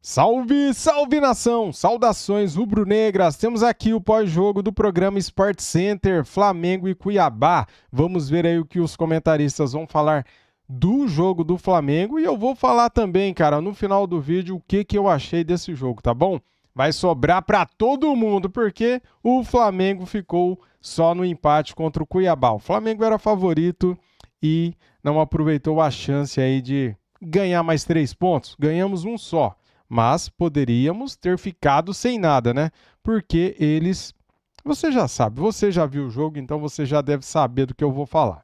Salve, salve nação! Saudações rubro-negras! Temos aqui o pós-jogo do programa Sport Center Flamengo e Cuiabá. Vamos ver aí o que os comentaristas vão falar do jogo do Flamengo e eu vou falar também, cara, no final do vídeo o que, que eu achei desse jogo, tá bom? Vai sobrar para todo mundo porque o Flamengo ficou só no empate contra o Cuiabá. O Flamengo era favorito e não aproveitou a chance aí de ganhar mais três pontos. Ganhamos um só mas poderíamos ter ficado sem nada, né? Porque eles. Você já sabe, você já viu o jogo, então você já deve saber do que eu vou falar.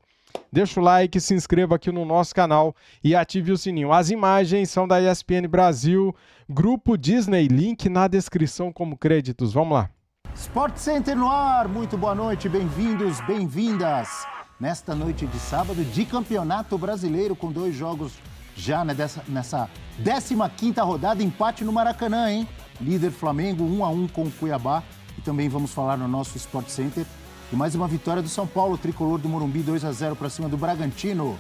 Deixa o like, se inscreva aqui no nosso canal e ative o sininho. As imagens são da ESPN Brasil, Grupo Disney, link na descrição como créditos. Vamos lá. Sport Center no ar, muito boa noite, bem-vindos, bem-vindas. Nesta noite de sábado, de Campeonato Brasileiro, com dois jogos já né, nessa, nessa 15 rodada, empate no Maracanã, hein? Líder Flamengo, 1 a 1 com o Cuiabá. E também vamos falar no nosso Sport Center. E mais uma vitória do São Paulo, tricolor do Morumbi, 2 a 0 para cima do Bragantino.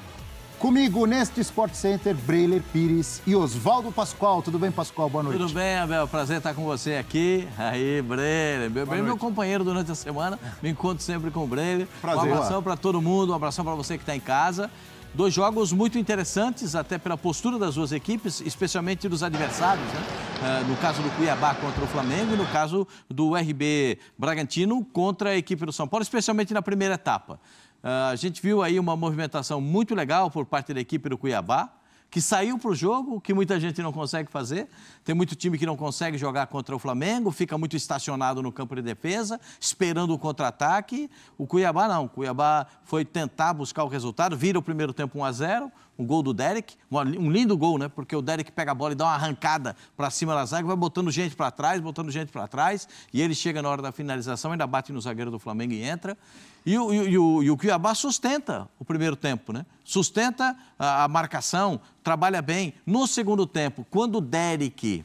Comigo neste Sport Center, Breler Pires e Oswaldo Pascoal. Tudo bem, Pascoal? Boa noite. Tudo bem, Abel. Prazer estar com você aqui. Aí, Breler. Meu, meu companheiro durante a semana. Me encontro sempre com o Breler. Prazer. Um abração para todo mundo, um abração para você que está em casa. Dois jogos muito interessantes, até pela postura das duas equipes, especialmente dos adversários, né? Ah, no caso do Cuiabá contra o Flamengo e no caso do RB Bragantino contra a equipe do São Paulo, especialmente na primeira etapa. Ah, a gente viu aí uma movimentação muito legal por parte da equipe do Cuiabá, que saiu para o jogo, que muita gente não consegue fazer. Tem muito time que não consegue jogar contra o Flamengo, fica muito estacionado no campo de defesa, esperando o contra-ataque. O Cuiabá não. O Cuiabá foi tentar buscar o resultado, vira o primeiro tempo 1 a 0 um gol do Derek, um lindo gol, né? Porque o Derek pega a bola e dá uma arrancada para cima da zaga, vai botando gente para trás, botando gente para trás, e ele chega na hora da finalização, ainda bate no zagueiro do Flamengo e entra. E o, e o, e o Cuiabá sustenta o primeiro tempo, né? Sustenta a, a marcação, trabalha bem. No segundo tempo, quando o Derek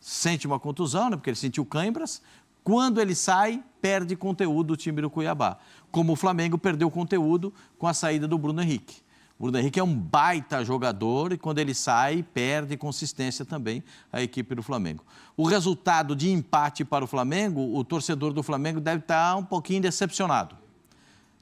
sente uma contusão, né? Porque ele sentiu cãibras, quando ele sai, perde conteúdo o time do Cuiabá. Como o Flamengo perdeu conteúdo com a saída do Bruno Henrique. Bruno Henrique é um baita jogador e quando ele sai, perde consistência também a equipe do Flamengo. O resultado de empate para o Flamengo, o torcedor do Flamengo deve estar tá um pouquinho decepcionado.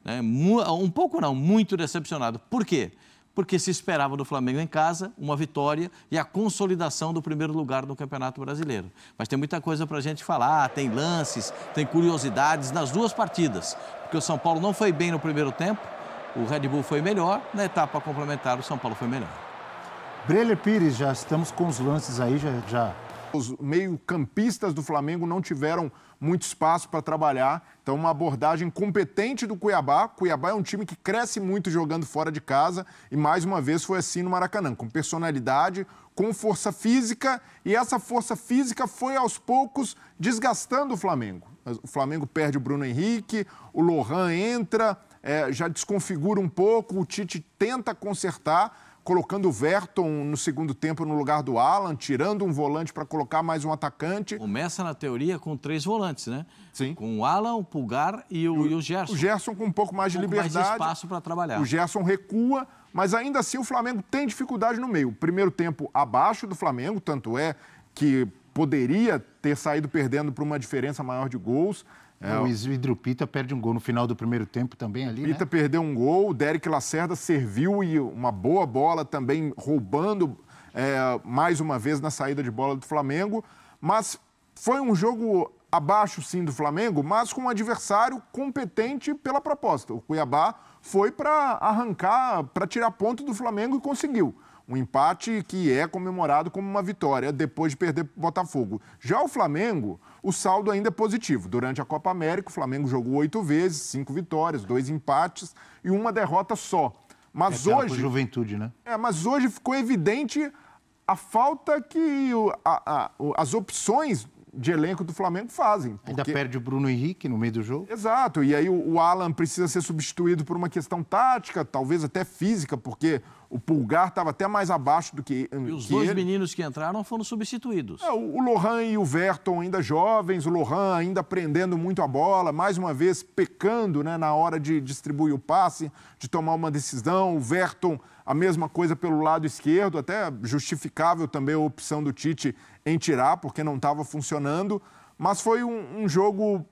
Né? Um pouco não, muito decepcionado. Por quê? Porque se esperava do Flamengo em casa uma vitória e a consolidação do primeiro lugar no Campeonato Brasileiro. Mas tem muita coisa para a gente falar, tem lances, tem curiosidades nas duas partidas. Porque o São Paulo não foi bem no primeiro tempo, o Red Bull foi melhor, na etapa complementar o São Paulo foi melhor. Breler Pires, já estamos com os lances aí, já. já... Os meio-campistas do Flamengo não tiveram muito espaço para trabalhar. Então, uma abordagem competente do Cuiabá. Cuiabá é um time que cresce muito jogando fora de casa e, mais uma vez, foi assim no Maracanã, com personalidade, com força física e essa força física foi aos poucos desgastando o Flamengo. O Flamengo perde o Bruno Henrique, o Lohan entra, é, já desconfigura um pouco, o Tite tenta consertar, colocando o Verton no segundo tempo no lugar do Alan, tirando um volante para colocar mais um atacante. Começa, na teoria, com três volantes, né? Sim. Com o Alan, o Pulgar e o, e o Gerson. O Gerson com um pouco mais um pouco de liberdade. mais espaço para trabalhar. O Gerson recua, mas ainda assim o Flamengo tem dificuldade no meio. Primeiro tempo abaixo do Flamengo, tanto é que poderia ter saído perdendo por uma diferença maior de gols. É, o Isidro Pita perde um gol no final do primeiro tempo também ali, Pita né? perdeu um gol, o Derek Lacerda serviu e uma boa bola também roubando é, mais uma vez na saída de bola do Flamengo. Mas foi um jogo abaixo sim do Flamengo, mas com um adversário competente pela proposta. O Cuiabá foi para arrancar, para tirar ponto do Flamengo e conseguiu. Um empate que é comemorado como uma vitória depois de perder o Botafogo. Já o Flamengo, o saldo ainda é positivo. Durante a Copa América, o Flamengo jogou oito vezes, cinco vitórias, dois empates e uma derrota só. Mas é hoje. Juventude, né? É, mas hoje ficou evidente a falta que o, a, a, as opções de elenco do Flamengo fazem. Porque... Ainda perde o Bruno Henrique no meio do jogo. Exato, e aí o, o Alan precisa ser substituído por uma questão tática, talvez até física, porque o Pulgar estava até mais abaixo do que. Eh, e os que dois ele. meninos que entraram foram substituídos. É, o Lohan e o Verton ainda jovens, o Lohan ainda prendendo muito a bola, mais uma vez pecando né, na hora de distribuir o passe, de tomar uma decisão. O Verton, a mesma coisa pelo lado esquerdo, até justificável também a opção do Tite em tirar, porque não estava funcionando. Mas foi um, um jogo.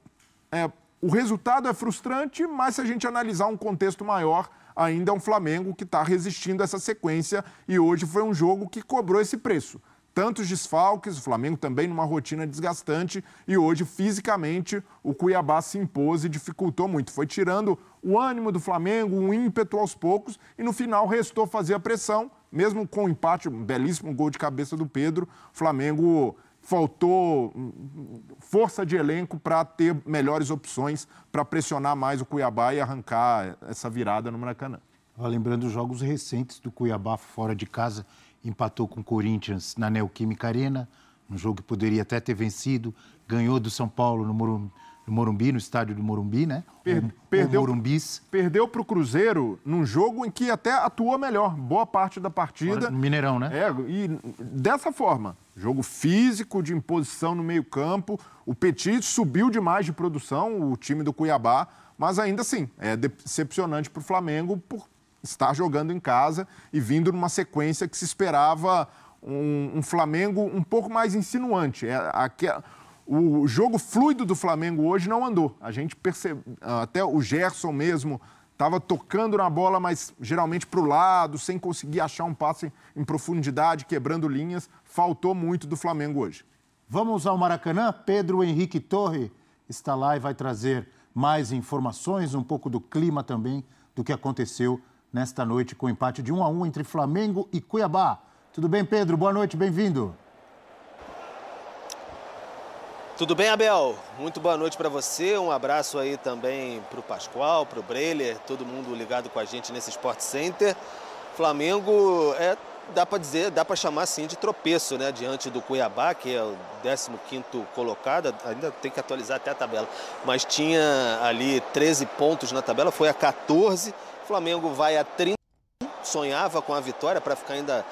É, o resultado é frustrante, mas se a gente analisar um contexto maior ainda é um Flamengo que está resistindo a essa sequência e hoje foi um jogo que cobrou esse preço. Tantos desfalques, o Flamengo também numa rotina desgastante e hoje fisicamente o Cuiabá se impôs e dificultou muito. Foi tirando o ânimo do Flamengo, o um ímpeto aos poucos e no final restou fazer a pressão mesmo com o empate, um belíssimo gol de cabeça do Pedro, o Flamengo faltou hum, hum, força de elenco para ter melhores opções para pressionar mais o Cuiabá e arrancar essa virada no Maracanã. Lembrando os jogos recentes do Cuiabá fora de casa, empatou com o Corinthians na Neoquímica Arena, um jogo que poderia até ter vencido, ganhou do São Paulo no Morumbi, no, Morumbi, no estádio do Morumbi, né? Per, o, perdeu, o Morumbis. Perdeu para o Cruzeiro num jogo em que até atuou melhor, boa parte da partida. Fora, no Mineirão, né? É, e dessa forma, Jogo físico de imposição no meio-campo. O Petit subiu demais de produção, o time do Cuiabá, mas ainda assim é decepcionante para o Flamengo por estar jogando em casa e vindo numa sequência que se esperava um, um Flamengo um pouco mais insinuante. É, aqui, o jogo fluido do Flamengo hoje não andou. A gente percebe, até o Gerson mesmo Estava tocando na bola, mas geralmente para o lado, sem conseguir achar um passe em profundidade, quebrando linhas. Faltou muito do Flamengo hoje. Vamos ao Maracanã. Pedro Henrique Torre está lá e vai trazer mais informações, um pouco do clima também, do que aconteceu nesta noite com o empate de 1 a 1 entre Flamengo e Cuiabá. Tudo bem, Pedro? Boa noite, bem-vindo. Tudo bem, Abel? Muito boa noite para você. Um abraço aí também para o Pascoal, para o Breiler, todo mundo ligado com a gente nesse Sport Center. Flamengo é, dá para dizer, dá para chamar assim de tropeço, né? Diante do Cuiabá, que é o 15 quinto colocado, ainda tem que atualizar até a tabela, mas tinha ali 13 pontos na tabela, foi a 14. Flamengo vai a 30 sonhava com a vitória para ficar ainda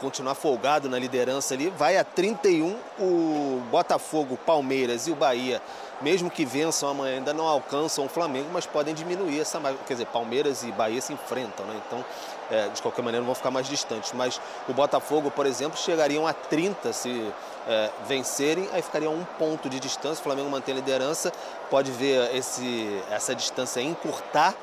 continuar folgado na liderança ali. Vai a 31 o Botafogo, Palmeiras e o Bahia. Mesmo que vençam amanhã, ainda não alcançam o Flamengo, mas podem diminuir essa margem. Quer dizer, Palmeiras e Bahia se enfrentam, né? Então, é, de qualquer maneira, vão ficar mais distantes. Mas o Botafogo, por exemplo, chegariam a 30 se é, vencerem, aí ficariam um ponto de distância. O Flamengo mantém a liderança, pode ver esse, essa distância encurtar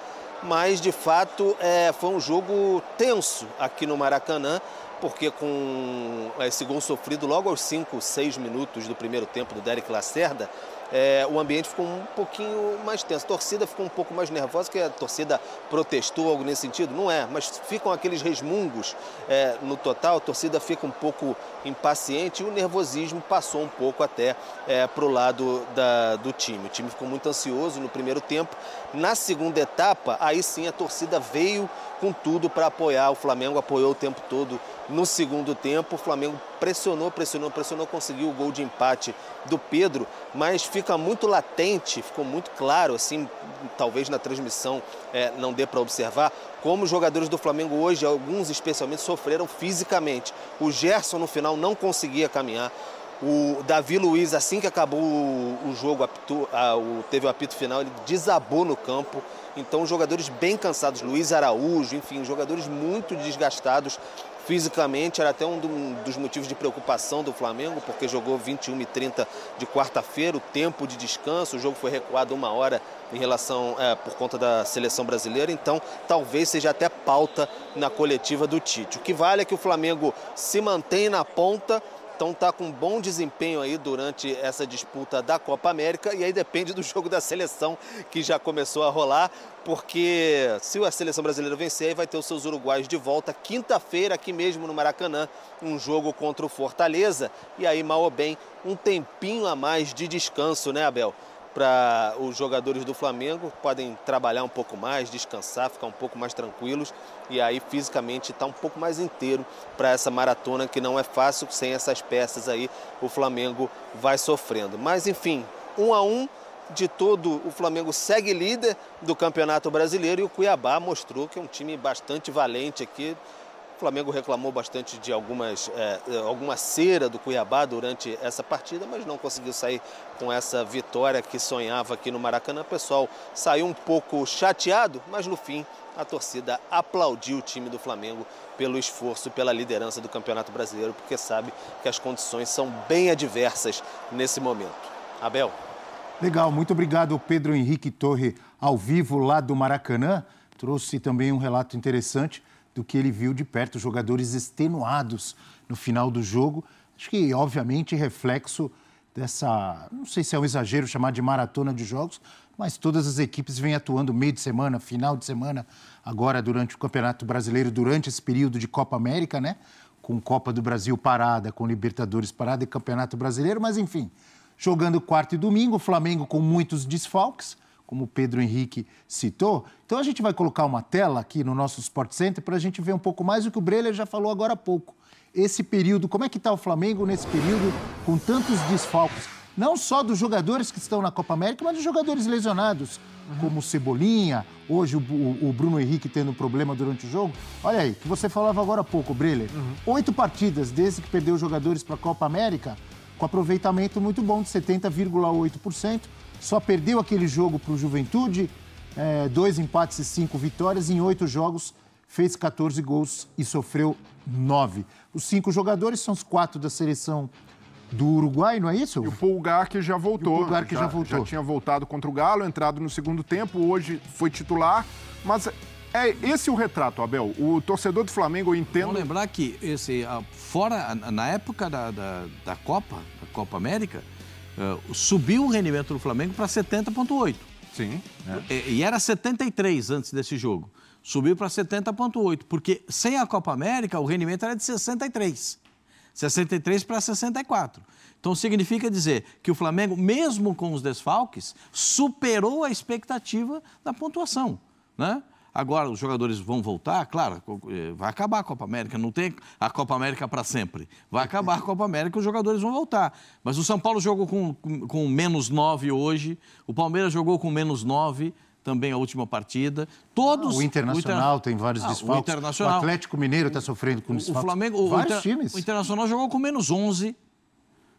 mas de fato é, foi um jogo tenso aqui no Maracanã, porque com é, esse gol sofrido logo aos 5, 6 minutos do primeiro tempo do Derek Lacerda, é, o ambiente ficou um pouquinho mais tenso. A torcida ficou um pouco mais nervosa, que a torcida protestou algo nesse sentido. Não é, mas ficam aqueles resmungos é, no total. A torcida fica um pouco impaciente e o nervosismo passou um pouco até é, para o lado da, do time. O time ficou muito ansioso no primeiro tempo. Na segunda etapa, aí sim a torcida veio com tudo para apoiar o Flamengo, apoiou o tempo todo no segundo tempo. O Flamengo pressionou, pressionou, pressionou, conseguiu o gol de empate do Pedro, mas fica muito latente, ficou muito claro, assim, talvez na transmissão é, não dê para observar, como os jogadores do Flamengo hoje, alguns especialmente, sofreram fisicamente. O Gerson no final não conseguia caminhar. O Davi Luiz, assim que acabou o jogo, apitou, a, o, teve o apito final, ele desabou no campo. Então, jogadores bem cansados, Luiz Araújo, enfim, jogadores muito desgastados Fisicamente, era até um dos motivos de preocupação do Flamengo, porque jogou 21 e 30 de quarta-feira, o tempo de descanso, o jogo foi recuado uma hora em relação é, por conta da seleção brasileira, então talvez seja até pauta na coletiva do Tite. O que vale é que o Flamengo se mantém na ponta então está com um bom desempenho aí durante essa disputa da Copa América e aí depende do jogo da seleção que já começou a rolar, porque se a seleção brasileira vencer, aí vai ter os seus uruguais de volta quinta-feira aqui mesmo no Maracanã, um jogo contra o Fortaleza e aí mal ou bem um tempinho a mais de descanso, né, Abel? para os jogadores do Flamengo, podem trabalhar um pouco mais, descansar, ficar um pouco mais tranquilos e aí fisicamente estar tá um pouco mais inteiro para essa maratona que não é fácil, sem essas peças aí o Flamengo vai sofrendo. Mas enfim, um a um de todo, o Flamengo segue líder do Campeonato Brasileiro e o Cuiabá mostrou que é um time bastante valente aqui, o Flamengo reclamou bastante de algumas, é, é, alguma cera do Cuiabá durante essa partida, mas não conseguiu sair com essa vitória que sonhava aqui no Maracanã. O pessoal saiu um pouco chateado, mas no fim a torcida aplaudiu o time do Flamengo pelo esforço, pela liderança do Campeonato Brasileiro, porque sabe que as condições são bem adversas nesse momento. Abel. Legal, muito obrigado Pedro Henrique Torre, ao vivo lá do Maracanã. Trouxe também um relato interessante do que ele viu de perto, jogadores extenuados no final do jogo. Acho que, obviamente, reflexo dessa, não sei se é um exagero chamar de maratona de jogos, mas todas as equipes vêm atuando meio de semana, final de semana, agora durante o Campeonato Brasileiro, durante esse período de Copa América, né? Com Copa do Brasil parada, com Libertadores parada e Campeonato Brasileiro, mas enfim, jogando quarto e domingo, o Flamengo com muitos desfalques, como o Pedro Henrique citou. Então a gente vai colocar uma tela aqui no nosso Sport Center para a gente ver um pouco mais o que o Breler já falou agora há pouco. Esse período, como é que está o Flamengo nesse período com tantos desfalques? Não só dos jogadores que estão na Copa América, mas dos jogadores lesionados, uhum. como o Cebolinha, hoje o, o, Bruno Henrique tendo problema durante o jogo. Olha aí, que você falava agora há pouco, Breler. Uhum. Oito partidas desde que perdeu os jogadores para a Copa América, com aproveitamento muito bom de 70,8%. Só perdeu aquele jogo para o Juventude, é, dois empates e cinco vitórias. Em oito jogos, fez 14 gols e sofreu nove. Os cinco jogadores são os quatro da seleção do Uruguai, não é isso? E o Pulgar que já voltou. E o Pulgar que já, já, voltou. Já tinha voltado contra o Galo, entrado no segundo tempo, hoje foi titular, mas é esse o retrato, Abel. O torcedor do Flamengo entende. Vamos lembrar que esse ah, fora na época da, da, da Copa, da Copa América, é, subiu o rendimento do Flamengo para 70,8. Sim. É. E, e, era 73 antes desse jogo. Subiu para 70,8, porque sem a Copa América o rendimento era de 63. 63 para 64. Então significa dizer que o Flamengo, mesmo com os desfalques, superou a expectativa da pontuação. Né? Agora os jogadores vão voltar, claro, eh, vai acabar a Copa América, não tem a Copa América para sempre. Vai acabar a Copa América, os jogadores vão voltar. Mas o São Paulo jogou com, com, com menos nove hoje, o Palmeiras jogou com menos nove também a última partida. Todos. Ah, o Internacional o Inter... tem vários ah, desfalques. O, Internacional... o Atlético Mineiro está sofrendo com desfalques. O Flamengo, vários o Inter... times. O Internacional jogou com menos onze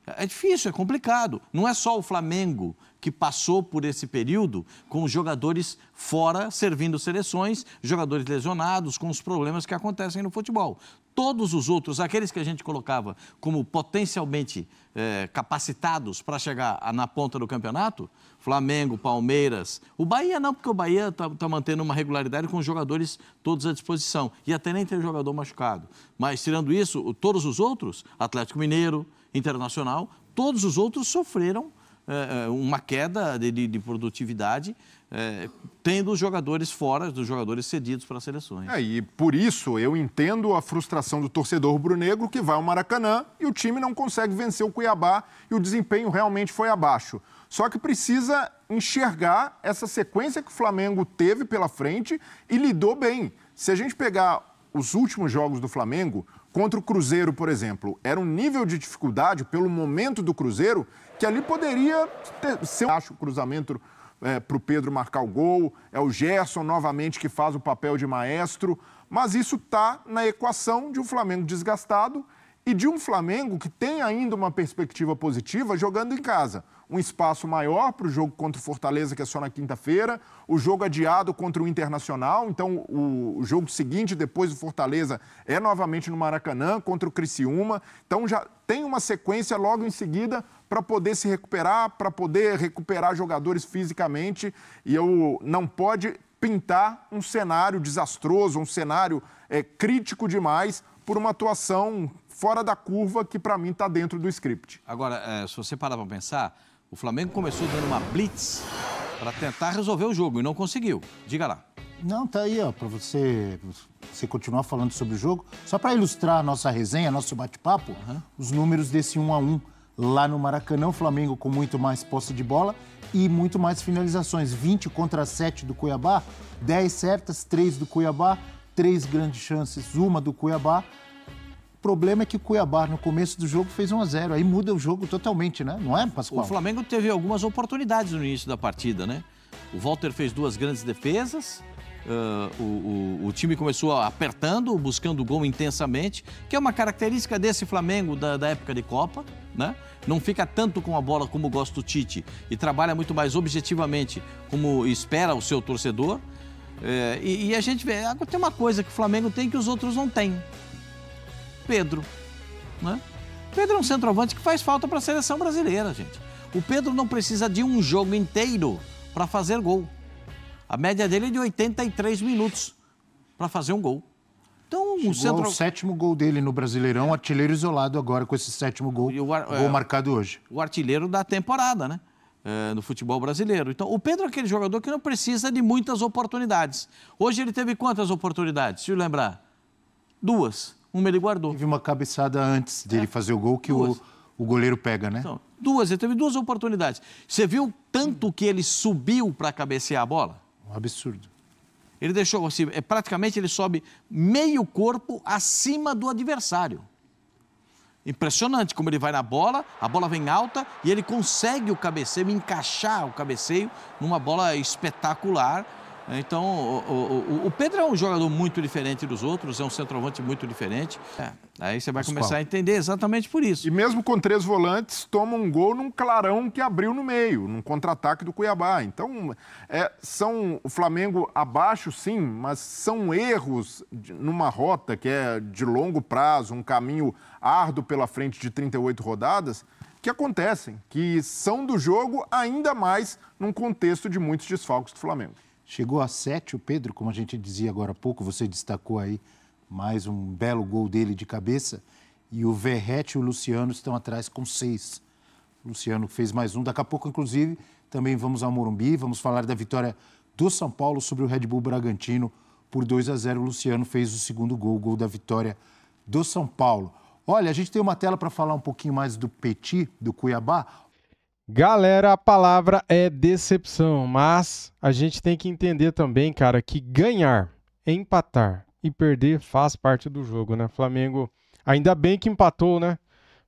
É difícil, é complicado. Não é só o Flamengo que passou por esse período com jogadores fora, servindo seleções, jogadores lesionados, com os problemas que acontecem no futebol. Todos os outros, aqueles que a gente colocava como potencialmente é, capacitados para chegar na ponta do campeonato, Flamengo, Palmeiras, o Bahia não, porque o Bahia está tá mantendo uma regularidade com os jogadores todos à disposição e até nem tem jogador machucado. Mas tirando isso, todos os outros, Atlético Mineiro, Internacional, todos os outros sofreram é, é, uma queda de, de produtividade, é, tendo os jogadores fora, dos jogadores cedidos para as seleções. É, e por isso eu entendo a frustração do torcedor rubro-negro que vai ao Maracanã e o time não consegue vencer o Cuiabá e o desempenho realmente foi abaixo. Só que precisa enxergar essa sequência que o Flamengo teve pela frente e lidou bem. Se a gente pegar os últimos jogos do Flamengo, contra o Cruzeiro, por exemplo, era um nível de dificuldade pelo momento do Cruzeiro que ali poderia ter, ser, acho, o cruzamento é, para o Pedro marcar o gol, é o Gerson novamente que faz o papel de maestro, mas isso está na equação de um Flamengo desgastado e de um Flamengo que tem ainda uma perspectiva positiva jogando em casa. Um espaço maior para o jogo contra o Fortaleza, que é só na quinta-feira, o jogo adiado contra o Internacional, então o, jogo seguinte, depois do Fortaleza, é novamente no Maracanã, contra o Criciúma. Então já tem uma sequência logo em seguida para poder se recuperar, para poder recuperar jogadores fisicamente. E eu não pode pintar um cenário desastroso, um cenário é, crítico demais por uma atuação fora da curva que para mim está dentro do script. Agora, é, se você parar para pensar, o Flamengo começou dando uma blitz para tentar resolver o jogo e não conseguiu. Diga lá. Não, tá aí, ó, para você, você continuar falando sobre o jogo. Só para ilustrar a nossa resenha, nosso bate-papo, uhum. os números desse 1 a 1 lá no Maracanã. O Flamengo com muito mais posse de bola e muito mais finalizações. 20 contra 7 do Cuiabá, 10 certas, 3 do Cuiabá, 3 grandes chances, uma do Cuiabá. O problema é que o Cuiabá, no começo do jogo, fez 1 a 0 Aí muda o jogo totalmente, né? Não é, Pascoal? O Flamengo teve algumas oportunidades no início da partida, né? O Walter fez duas grandes defesas, uh, o, o, o, time começou apertando, buscando o gol intensamente, que é uma característica desse Flamengo da, da época de Copa, né? Não fica tanto com a bola como gosta o Tite e trabalha muito mais objetivamente, como espera o seu torcedor. É, e, e, a gente vê, tem uma coisa que o Flamengo tem que os outros não têm. Pedro. Né? Pedro é um centroavante que faz falta para a seleção brasileira, gente. O Pedro não precisa de um jogo inteiro para fazer gol. A média dele é de 83 minutos para fazer um gol. Então, Chegou o sétimo gol dele no Brasileirão, artilheiro isolado agora com esse sétimo gol, o ar... gol é, marcado hoje. O artilheiro da temporada, né? É, no futebol brasileiro. Então, o Pedro é aquele jogador que não precisa de muitas oportunidades. Hoje ele teve quantas oportunidades? Se eu lembrar, duas. Uma ele guardou. Teve uma cabeçada antes dele é. fazer o gol que o, o goleiro pega, né? Então, duas, ele teve duas oportunidades. Você viu tanto que ele subiu para cabecear a bola? Absurdo. Ele deixou, assim, é, praticamente ele sobe meio corpo acima do adversário. Impressionante como ele vai na bola, a bola vem alta e ele consegue o cabeceio, encaixar o cabeceio numa bola espetacular então, o, o, o, Pedro é um jogador muito diferente dos outros, é um centroavante muito diferente. É, aí você vai começar a entender exatamente por isso. E mesmo com três volantes, toma um gol num clarão que abriu no meio, num contra-ataque do Cuiabá. Então, é, são o Flamengo abaixo, sim, mas são erros de, numa rota que é de longo prazo, um caminho árduo pela frente de 38 rodadas, que acontecem, que são do jogo, ainda mais num contexto de muitos desfalques do Flamengo. Chegou a sete o Pedro, como a gente dizia agora há pouco, você destacou aí mais um belo gol dele de cabeça. E o Verrete e o Luciano estão atrás com seis. O Luciano fez mais um. Daqui a pouco, inclusive, também vamos ao Morumbi, vamos falar da vitória do São Paulo sobre o Red Bull Bragantino por 2 a 0. O Luciano fez o segundo gol, o gol da vitória do São Paulo. Olha, a gente tem uma tela para falar um pouquinho mais do Petit, do Cuiabá. Galera, a palavra é decepção, mas a gente tem que entender também, cara, que ganhar, empatar e perder faz parte do jogo, né? Flamengo, ainda bem que empatou, né?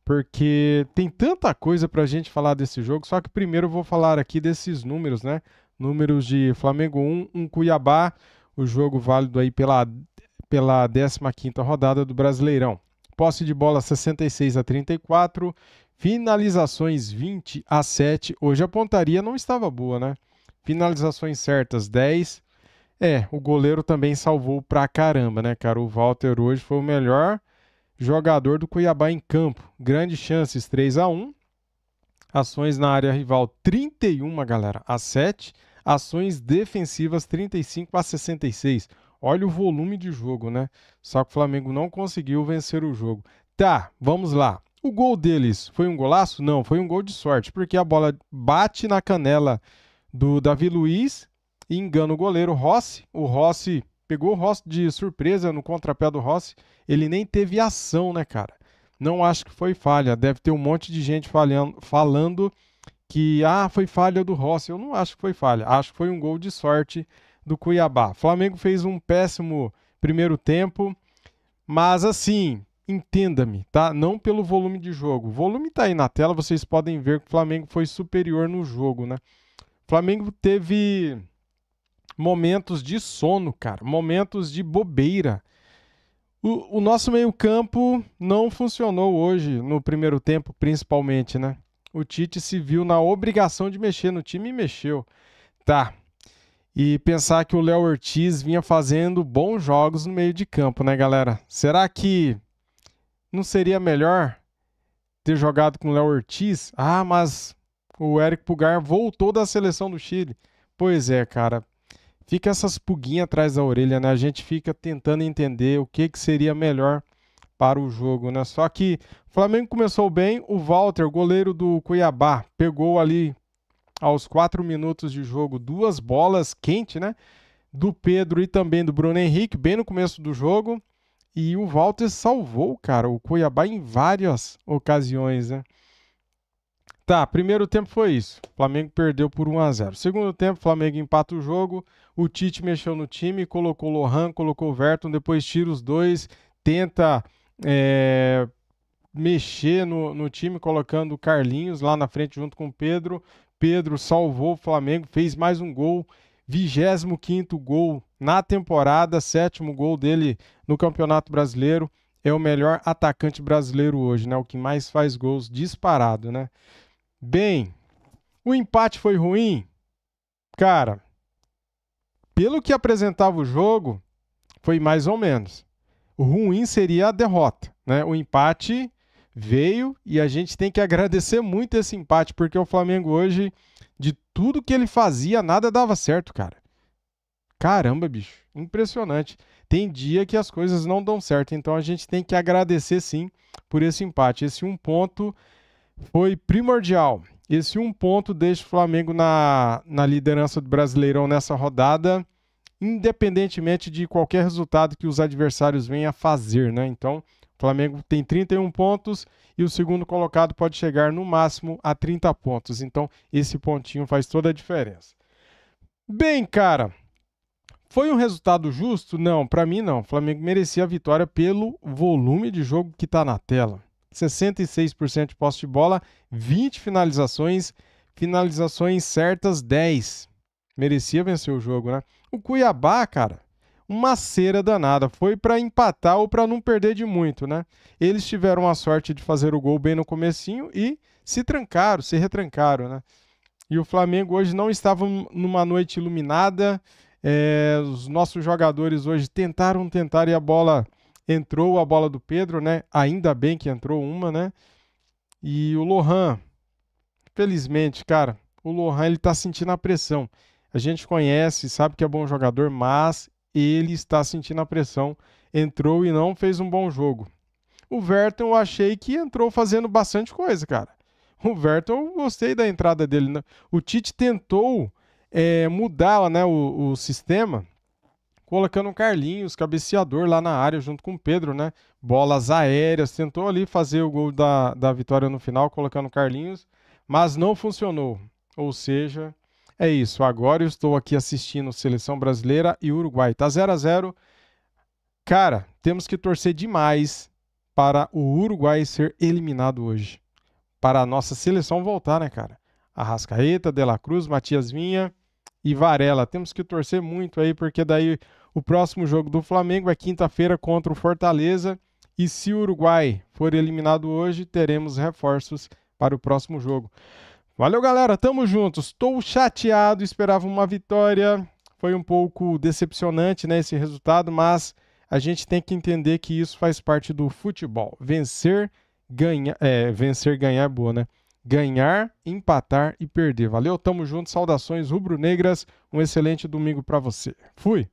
Porque tem tanta coisa pra gente falar desse jogo, só que primeiro eu vou falar aqui desses números, né? Números de Flamengo 1, 1 Cuiabá, o jogo válido aí pela, pela 15 rodada do Brasileirão. Posse de bola 66 a 34, Finalizações 20 a 7. Hoje a pontaria não estava boa, né? Finalizações certas 10. É, o goleiro também salvou pra caramba, né, cara? O Walter hoje foi o melhor jogador do Cuiabá em campo. Grandes chances 3 a 1. Ações na área rival 31, galera, a 7. Ações defensivas 35 a 66. Olha o volume de jogo, né? Só que o Flamengo não conseguiu vencer o jogo. Tá, vamos lá. O gol deles foi um golaço? Não, foi um gol de sorte, porque a bola bate na canela do Davi Luiz e engana o goleiro Rossi. O Rossi pegou o Rossi de surpresa no contrapé do Rossi. Ele nem teve ação, né, cara? Não acho que foi falha. Deve ter um monte de gente falhando, falando que ah, foi falha do Rossi. Eu não acho que foi falha. Acho que foi um gol de sorte do Cuiabá. O Flamengo fez um péssimo primeiro tempo, mas assim, Entenda-me, tá? Não pelo volume de jogo. O volume tá aí na tela, vocês podem ver que o Flamengo foi superior no jogo, né? O Flamengo teve momentos de sono, cara, momentos de bobeira. O, o nosso meio-campo não funcionou hoje, no primeiro tempo, principalmente, né? O Tite se viu na obrigação de mexer no time e mexeu. Tá. E pensar que o Léo Ortiz vinha fazendo bons jogos no meio de campo, né, galera? Será que não seria melhor ter jogado com o Léo Ortiz? Ah, mas o Eric Pugar voltou da seleção do Chile. Pois é, cara. Fica essas puguinhas atrás da orelha, né? A gente fica tentando entender o que, que seria melhor para o jogo, né? Só que o Flamengo começou bem, o Walter, goleiro do Cuiabá, pegou ali aos quatro minutos de jogo duas bolas quente, né? Do Pedro e também do Bruno Henrique, bem no começo do jogo. E o Walter salvou, cara, o Cuiabá em várias ocasiões, né? Tá, primeiro tempo foi isso. O Flamengo perdeu por 1 a 0. Segundo tempo, o Flamengo empata o jogo. O Tite mexeu no time, colocou Lohan, colocou Verton, depois tira os dois, tenta é, mexer no, no time, colocando o Carlinhos lá na frente junto com o Pedro. Pedro salvou o Flamengo, fez mais um gol 25 gol na temporada, sétimo gol dele no Campeonato Brasileiro. É o melhor atacante brasileiro hoje, né? O que mais faz gols disparado, né? Bem, o empate foi ruim? Cara, pelo que apresentava o jogo, foi mais ou menos. O ruim seria a derrota, né? O empate veio e a gente tem que agradecer muito esse empate, porque o Flamengo hoje tudo que ele fazia, nada dava certo, cara. Caramba, bicho, impressionante. Tem dia que as coisas não dão certo, então a gente tem que agradecer sim por esse empate. Esse um ponto foi primordial. Esse um ponto deixa o Flamengo na, na liderança do Brasileirão nessa rodada, independentemente de qualquer resultado que os adversários venham a fazer, né? Então, Flamengo tem 31 pontos e o segundo colocado pode chegar no máximo a 30 pontos. Então, esse pontinho faz toda a diferença. Bem, cara, foi um resultado justo? Não, para mim não. O Flamengo merecia a vitória pelo volume de jogo que está na tela. 66% de posse de bola, 20 finalizações, finalizações certas 10. Merecia vencer o jogo, né? O Cuiabá, cara, uma cera danada. Foi para empatar ou para não perder de muito, né? Eles tiveram a sorte de fazer o gol bem no comecinho e se trancaram, se retrancaram, né? E o Flamengo hoje não estava numa noite iluminada. É, os nossos jogadores hoje tentaram tentar e a bola entrou, a bola do Pedro, né? Ainda bem que entrou uma, né? E o Lohan, felizmente, cara, o Lohan ele tá sentindo a pressão. A gente conhece, sabe que é bom jogador, mas ele está sentindo a pressão, entrou e não fez um bom jogo. O Verton eu achei que entrou fazendo bastante coisa, cara. O Verton eu gostei da entrada dele. Né? O Tite tentou é, mudar né, o, o, sistema, colocando o Carlinhos, cabeceador lá na área junto com o Pedro, né? Bolas aéreas, tentou ali fazer o gol da, da vitória no final, colocando o Carlinhos, mas não funcionou. Ou seja, é isso, agora eu estou aqui assistindo Seleção Brasileira e Uruguai. Tá 0 a 0 Cara, temos que torcer demais para o Uruguai ser eliminado hoje. Para a nossa seleção voltar, né, cara? Arrascaeta, De La Cruz, Matias Vinha e Varela. Temos que torcer muito aí, porque daí o próximo jogo do Flamengo é quinta-feira contra o Fortaleza. E se o Uruguai for eliminado hoje, teremos reforços para o próximo jogo. Valeu, galera. Tamo juntos. Estou chateado, esperava uma vitória. Foi um pouco decepcionante né, esse resultado, mas a gente tem que entender que isso faz parte do futebol. Vencer, ganhar. É, vencer, ganhar é boa, né? Ganhar, empatar e perder. Valeu, tamo junto. Saudações rubro-negras. Um excelente domingo para você. Fui!